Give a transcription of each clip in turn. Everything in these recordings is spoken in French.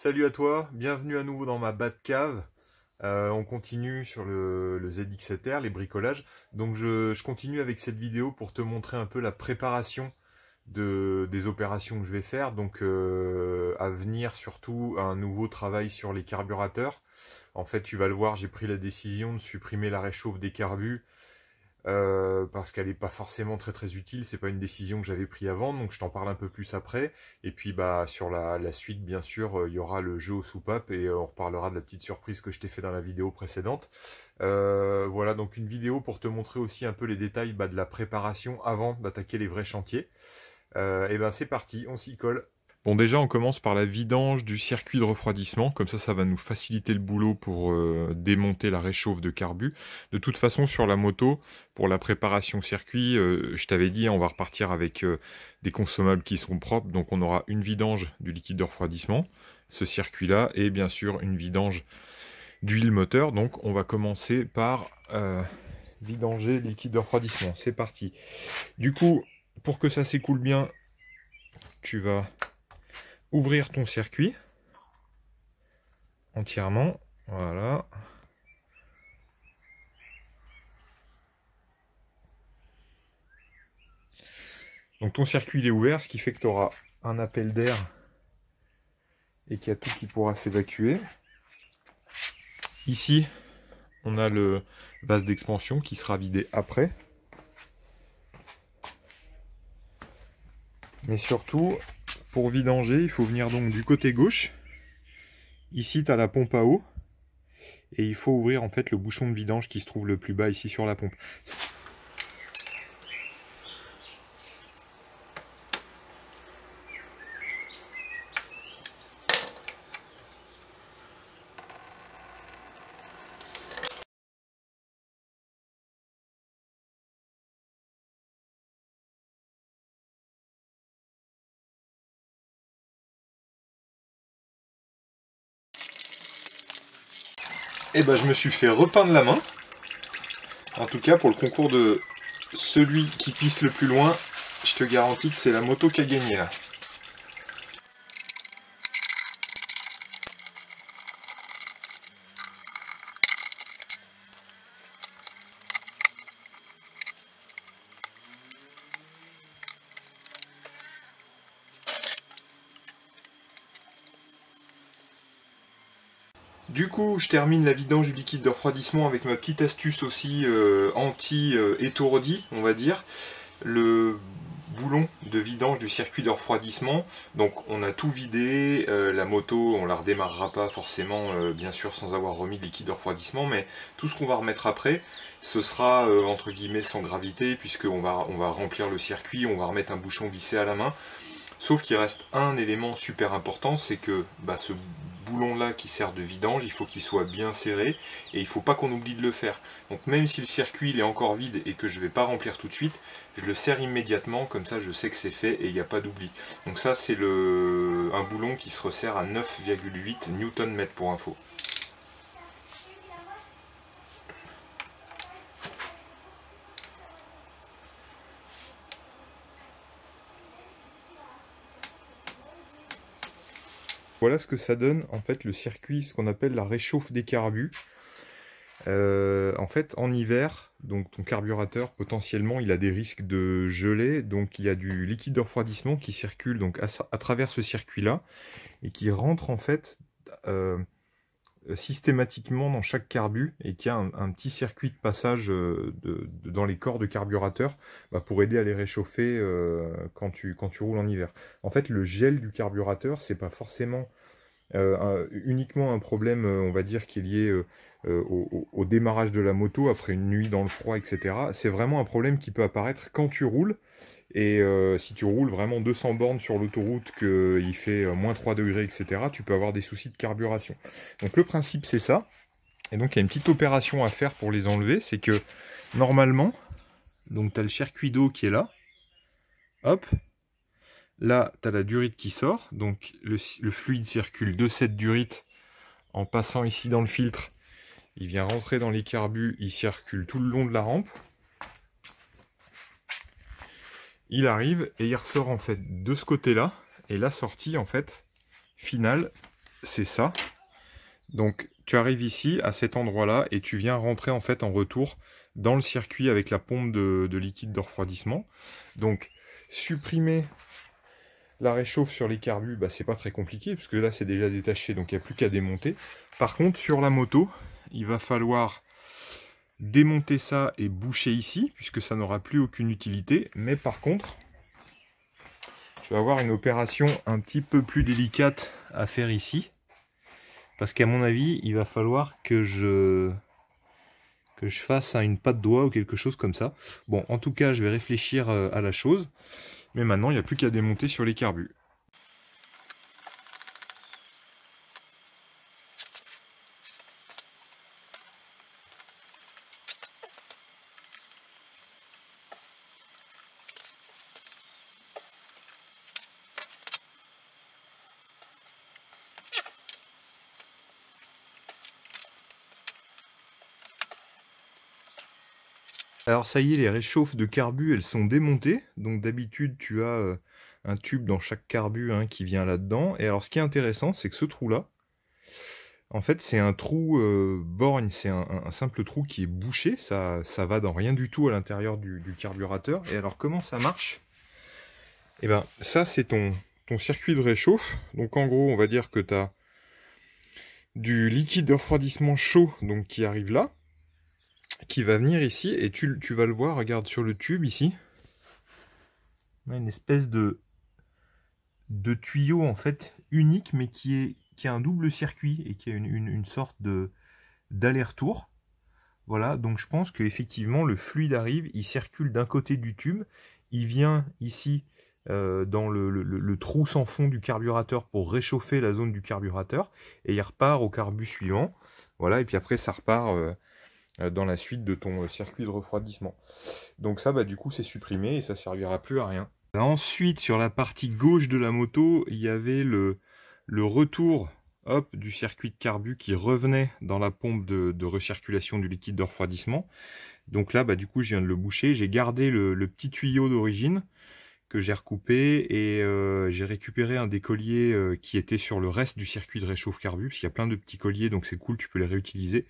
Salut à toi, bienvenue à nouveau dans ma de cave euh, on continue sur le, ZX7R, les bricolages. Donc je, continue avec cette vidéo pour te montrer un peu la préparation des opérations que je vais faire. Donc euh, à venir surtout un nouveau travail sur les carburateurs. En fait tu vas le voir, j'ai pris la décision de supprimer la réchauffe des carbus euh, parce qu'elle n'est pas forcément très très utile, c'est pas une décision que j'avais prise avant, donc je t'en parle un peu plus après. Et puis bah sur la, la suite, bien sûr, euh, il y aura le jeu aux soupapes et euh, on reparlera de la petite surprise que je t'ai fait dans la vidéo précédente. voilà, donc une vidéo pour te montrer aussi un peu les détails bah, de la préparation avant d'attaquer les vrais chantiers. et ben c'est parti, on s'y colle. Bon, déjà, on commence par la vidange du circuit de refroidissement. Comme ça, ça va nous faciliter le boulot pour euh, démonter la réchauffe de carbu. De toute façon, sur la moto, pour la préparation circuit, euh, je t'avais dit, on va repartir avec euh, des consommables qui sont propres. Donc, on aura une vidange du liquide de refroidissement, ce circuit-là, et bien sûr, une vidange d'huile moteur. Donc, on va commencer par vidanger le liquide de refroidissement. C'est parti. Du coup, pour que ça s'écoule bien, tu vas ouvrir ton circuit entièrement. Voilà. Donc ton circuit il est ouvert, ce qui fait que tu auras un appel d'air et qu'il y a tout qui pourra s'évacuer. Ici, on a le vase d'expansion qui sera vidé après. Mais surtout, pour vidanger, il faut venir donc du côté gauche. Ici, tu as la pompe à eau. Et il faut ouvrir en fait le bouchon de vidange qui se trouve le plus bas ici sur la pompe. et eh ben je me suis fait repeindre la main. En tout cas, pour le concours de celui qui pisse le plus loin, je te garantis que c'est la moto qui a gagné là. Du coup, je termine la vidange du liquide de refroidissement avec ma petite astuce aussi euh, anti-étourdie, euh, on va dire. Le boulon de vidange du circuit de refroidissement. Donc on a tout vidé, euh, la moto on la redémarrera pas forcément bien sûr sans avoir remis de liquide de refroidissement, mais tout ce qu'on va remettre après, ce sera entre guillemets sans gravité puisqu'on va, on va remplir le circuit, on va remettre un bouchon vissé à la main. Sauf qu'il reste un élément super important, c'est que bah, ce boulon là qui sert de vidange, il faut qu'il soit bien serré et il faut pas qu'on oublie de le faire. Donc même si le circuit il est encore vide et que je vais pas remplir tout de suite, je le serre immédiatement, comme ça je sais que c'est fait et il n'y a pas d'oubli. Donc ça c'est le un boulon qui se resserre à 9,8 newton-mètre pour info. Voilà ce que ça donne en fait le circuit, ce qu'on appelle la réchauffe des carbus. Euh, en fait, en hiver, donc ton carburateur potentiellement il a des risques de geler, donc il y a du liquide de refroidissement qui circule donc à, travers ce circuit là et qui rentre en fait euh, euh, systématiquement dans chaque carbu et qu'il y a un, petit circuit de passage euh, dans les corps de carburateur bah, pour aider à les réchauffer euh, quand, tu, quand tu roules en hiver. En fait, le gel du carburateur, c'est pas forcément uniquement un problème, on va dire, qui est lié au, démarrage de la moto après une nuit dans le froid, etc. C'est vraiment un problème qui peut apparaître quand tu roules et euh, si tu roules vraiment 200 bornes sur l'autoroute, qu'il euh, fait euh, moins 3 degrés, etc., tu peux avoir des soucis de carburation. Donc le principe, c'est ça. Et donc il y a une petite opération à faire pour les enlever, c'est que normalement, donc tu as le circuit d'eau qui est là, hop, là tu as la durite qui sort, donc le, le, fluide circule de cette durite en passant ici dans le filtre, il vient rentrer dans les carbus, il circule tout le long de la rampe, il arrive et il ressort en fait de ce côté-là. Et la sortie en fait finale, c'est ça. Donc tu arrives ici à cet endroit-là et tu viens rentrer en fait en retour dans le circuit avec la pompe de, liquide de refroidissement. Donc supprimer la réchauffe sur les carbus, bah, c'est pas très compliqué puisque là c'est déjà détaché donc il n'y a plus qu'à démonter. Par contre sur la moto, il va falloir démonter ça et boucher ici, puisque ça n'aura plus aucune utilité. Mais par contre, je vais avoir une opération un petit peu plus délicate à faire ici. Parce qu'à mon avis, il va falloir que je que je fasse une patte d'oie ou quelque chose comme ça. Bon, en tout cas, je vais réfléchir euh, à la chose. Mais maintenant, il n'y a plus qu'à démonter sur les carbus. Alors ça y est, les réchauffes de carbu, elles sont démontées. Donc d'habitude, tu as euh, un tube dans chaque carbu hein, qui vient là-dedans. Et alors ce qui est intéressant, c'est que ce trou-là, en fait, c'est un trou euh, borgne, c'est un, simple trou qui est bouché, ça, ça va dans rien du tout à l'intérieur du, carburateur. Et alors comment ça marche Eh bien, ça c'est ton, ton circuit de réchauffe. Donc en gros, on va dire que tu as du liquide de refroidissement chaud donc, qui arrive là, qui va venir ici, et tu, tu vas le voir, regarde, sur le tube ici. une espèce de, de tuyau, en fait, unique, mais qui, est, qui a un double circuit, et qui a une, sorte de d'aller-retour. Voilà, donc je pense qu'effectivement, le fluide arrive, il circule d'un côté du tube, il vient ici euh, dans le, le, trou sans fond du carburateur pour réchauffer la zone du carburateur, et il repart au carbu suivant. Voilà, et puis après, ça repart... Euh, euh, dans la suite de ton euh, circuit de refroidissement. Donc ça, bah, du coup, c'est supprimé et ça servira plus à rien. Ensuite, sur la partie gauche de la moto, il y avait le, le retour hop, du circuit de carbu qui revenait dans la pompe de, recirculation du liquide de refroidissement. Donc là, bah, du coup, je viens de le boucher. J'ai gardé le, petit tuyau d'origine que j'ai recoupé et euh, j'ai récupéré un des colliers euh, qui était sur le reste du circuit de réchauffe carbu, parce qu'il y a plein de petits colliers, donc c'est cool, tu peux les réutiliser.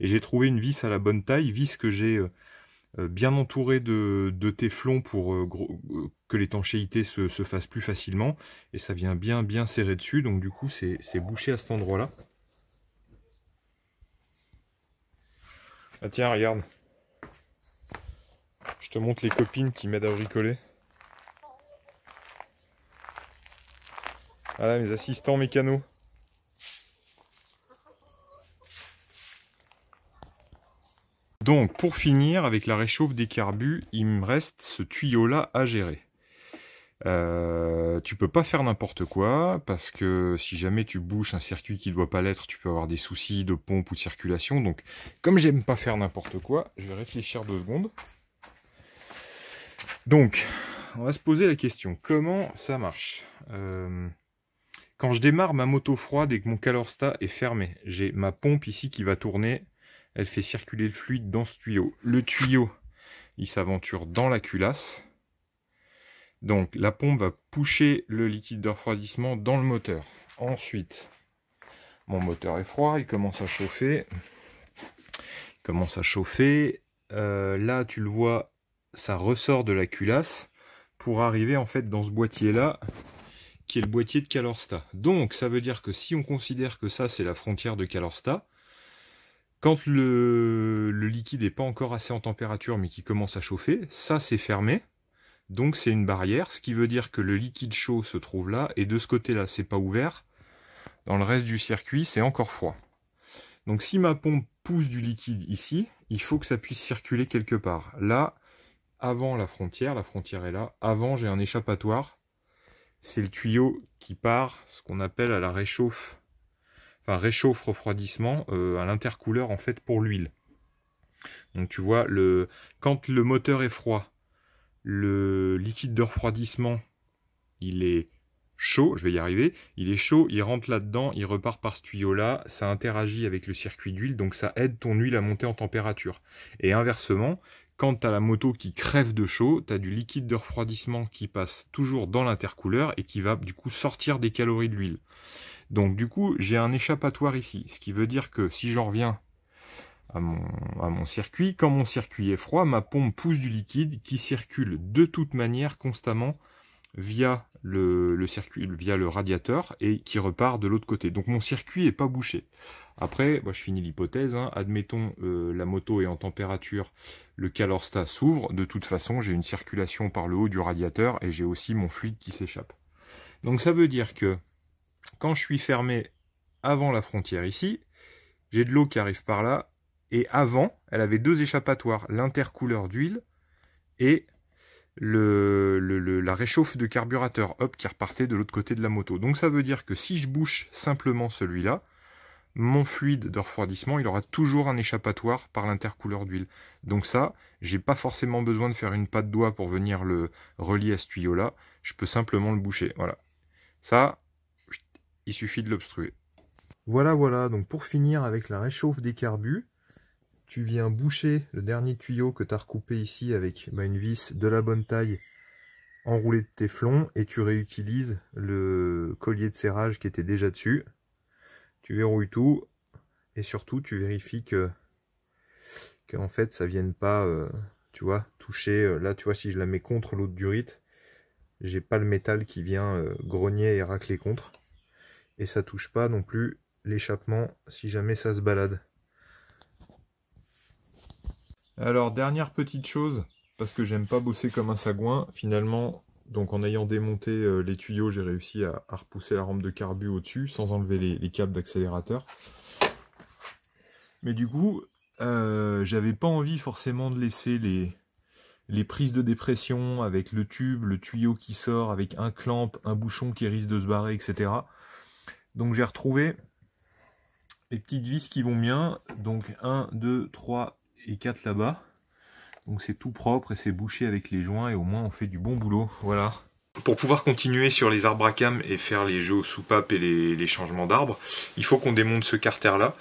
Et j'ai trouvé une vis à la bonne taille, vis que j'ai euh, bien entourée de, de téflon pour que l'étanchéité se, fasse plus facilement, et ça vient bien bien serrer dessus, donc du coup c'est bouché à cet endroit-là. Ah tiens, regarde. Je te montre les copines qui m'aident à bricoler. Voilà mes assistants mécanos. Donc pour finir avec la réchauffe des carbus, il me reste ce tuyau là à gérer. Tu euh, tu peux pas faire n'importe quoi parce que si jamais tu bouches un circuit qui ne doit pas l'être, tu peux avoir des soucis de pompe ou de circulation. Donc, comme j'aime pas faire n'importe quoi, je vais réfléchir deux secondes. Donc, on va se poser la question comment ça marche euh, quand je démarre ma moto froide et que mon calorstat est fermé, j'ai ma pompe ici qui va tourner. Elle fait circuler le fluide dans ce tuyau. Le tuyau, il s'aventure dans la culasse. Donc la pompe va pousser le liquide de refroidissement dans le moteur. Ensuite, mon moteur est froid, il commence à chauffer. Il commence à chauffer. Euh, là, tu le vois, ça ressort de la culasse pour arriver en fait dans ce boîtier là qui est le boîtier de Calorsta. Donc ça veut dire que si on considère que ça c'est la frontière de Calorsta, quand le, le liquide n'est pas encore assez en température mais qui commence à chauffer, ça c'est fermé, donc c'est une barrière, ce qui veut dire que le liquide chaud se trouve là, et de ce côté-là c'est pas ouvert, dans le reste du circuit c'est encore froid. Donc si ma pompe pousse du liquide ici, il faut que ça puisse circuler quelque part. Là, avant la frontière, la frontière est là, avant j'ai un échappatoire, c'est le tuyau qui part, ce qu'on appelle à la réchauffe, enfin réchauffe refroidissement, euh, à l'intercouleur en fait pour l'huile. Donc tu vois, le, quand le moteur est froid, le liquide de refroidissement, il est chaud, je vais y arriver, il est chaud, il rentre là-dedans, il repart par ce tuyau-là, ça interagit avec le circuit d'huile, donc ça aide ton huile à monter en température. Et inversement, quand tu as la moto qui crève de chaud, tu as du liquide de refroidissement qui passe toujours dans l'intercouleur et qui va du coup sortir des calories de l'huile. Donc du coup, j'ai un échappatoire ici, ce qui veut dire que si j'en reviens à mon, à mon, circuit, quand mon circuit est froid, ma pompe pousse du liquide qui circule de toute manière constamment via le, circuit, via le radiateur et qui repart de l'autre côté. Donc mon circuit est pas bouché. Après, moi je finis l'hypothèse, hein. admettons euh, la moto est en température, le calorstat s'ouvre, de toute façon j'ai une circulation par le haut du radiateur et j'ai aussi mon fluide qui s'échappe. Donc ça veut dire que quand je suis fermé avant la frontière ici, j'ai de l'eau qui arrive par là, et avant, elle avait deux échappatoires, l'intercouleur d'huile et la réchauffe de carburateur, hop, qui repartait de l'autre côté de la moto. Donc ça veut dire que si je bouche simplement celui-là, mon fluide de refroidissement, il aura toujours un échappatoire par l'intercouleur d'huile. Donc ça, j'ai pas forcément besoin de faire une patte doigt pour venir le relier à ce tuyau-là. Je peux simplement le boucher, voilà. Ça, il suffit de l'obstruer. Voilà, voilà, donc pour finir avec la réchauffe des carbus, tu viens boucher le dernier tuyau que tu as recoupé ici avec bah, une vis de la bonne taille enroulée de téflon et tu réutilises le collier de serrage qui était déjà dessus. Tu verrouilles tout et surtout tu vérifies que, que en fait ça vienne pas euh, tu vois toucher euh, là tu vois si je la mets contre l'autre durite j'ai pas le métal qui vient euh, grogner et racler contre et ça touche pas non plus l'échappement si jamais ça se balade alors, dernière petite chose, parce que j'aime pas bosser comme un sagouin, finalement, donc en ayant démonté euh, les tuyaux, j'ai réussi à, repousser la rampe de carbu au-dessus, sans enlever les, câbles d'accélérateur. Mais du coup, euh, j'avais pas envie forcément de laisser les, les prises de dépression avec le tube, le tuyau qui sort, avec un clamp, un bouchon qui risque de se barrer, etc. Donc j'ai retrouvé les petites vis qui vont bien. Donc 1, 2, 3, et 4 là-bas. Donc c'est tout propre et c'est bouché avec les joints et au moins on fait du bon boulot. Voilà. Pour pouvoir continuer sur les arbres à cam et faire les jeux aux soupapes et les, changements d'arbres, il faut qu'on démonte ce carter là,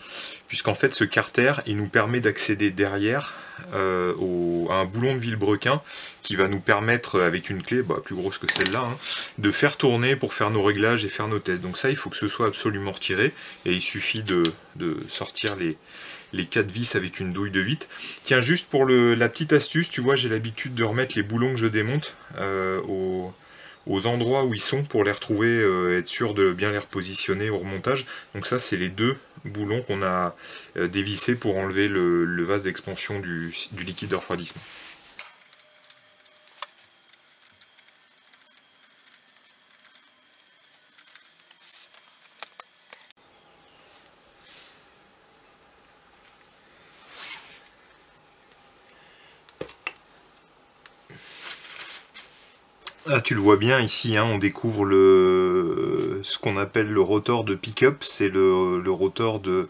puisqu'en fait ce carter il nous permet d'accéder derrière euh, à un boulon de vilebrequin qui va nous permettre euh, avec une clé bah, plus grosse que celle-là hein, de faire tourner pour faire nos réglages et faire nos tests. Donc ça il faut que ce soit absolument retiré et il suffit de sortir les, les 4 vis avec une douille de 8. Tiens, juste pour la petite astuce, tu vois, j'ai l'habitude de remettre les boulons que je démonte euh, aux, endroits où ils sont pour les retrouver, euh, être sûr de bien les repositionner au remontage. Donc ça, c'est les deux boulons qu'on a euh, dévissés pour enlever le, vase d'expansion du liquide de refroidissement. Là, ah, tu le vois bien ici, hein, on découvre le, ce qu'on appelle le rotor de pick-up, c'est le, rotor de,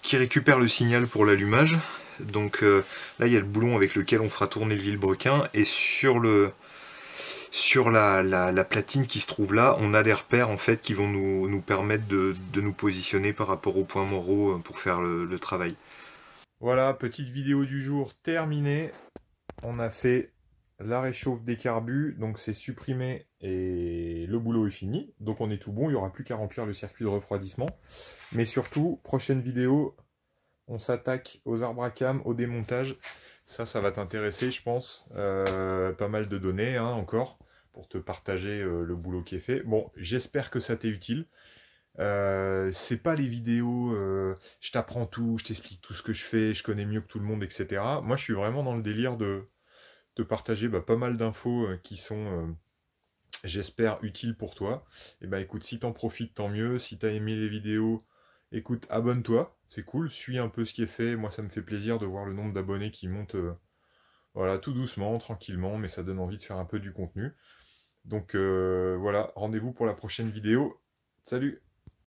qui récupère le signal pour l'allumage. Donc euh, là, il y a le boulon avec lequel on fera tourner le vilebrequin, et sur, le, sur la, platine qui se trouve là, on a des repères en fait, qui vont nous, permettre de, nous positionner par rapport aux points moraux euh, pour faire le travail. Voilà, petite vidéo du jour terminée. On a fait la réchauffe des carbus, donc c'est supprimé et le boulot est fini. Donc on est tout bon, il n'y aura plus qu'à remplir le circuit de refroidissement. Mais surtout, prochaine vidéo, on s'attaque aux arbres à cam, au démontage. Ça, ça va t'intéresser, je pense. Euh, pas mal de données hein, encore pour te partager euh, le boulot qui est fait. Bon, j'espère que ça t'est utile. Euh, c'est pas les vidéos, euh, je t'apprends tout, je t'explique tout ce que je fais, je connais mieux que tout le monde, etc. Moi, je suis vraiment dans le délire de te partager bah, pas mal d'infos euh, qui sont euh, j'espère utiles pour toi. Et ben écoute, si t'en profites, tant mieux. Si t'as aimé les vidéos, écoute, abonne-toi, c'est cool. Suis un peu ce qui est fait. Moi, ça me fait plaisir de voir le nombre d'abonnés qui monte, euh, voilà, tout doucement, tranquillement, mais ça donne envie de faire un peu du contenu. Donc voilà, rendez-vous pour la prochaine vidéo. Salut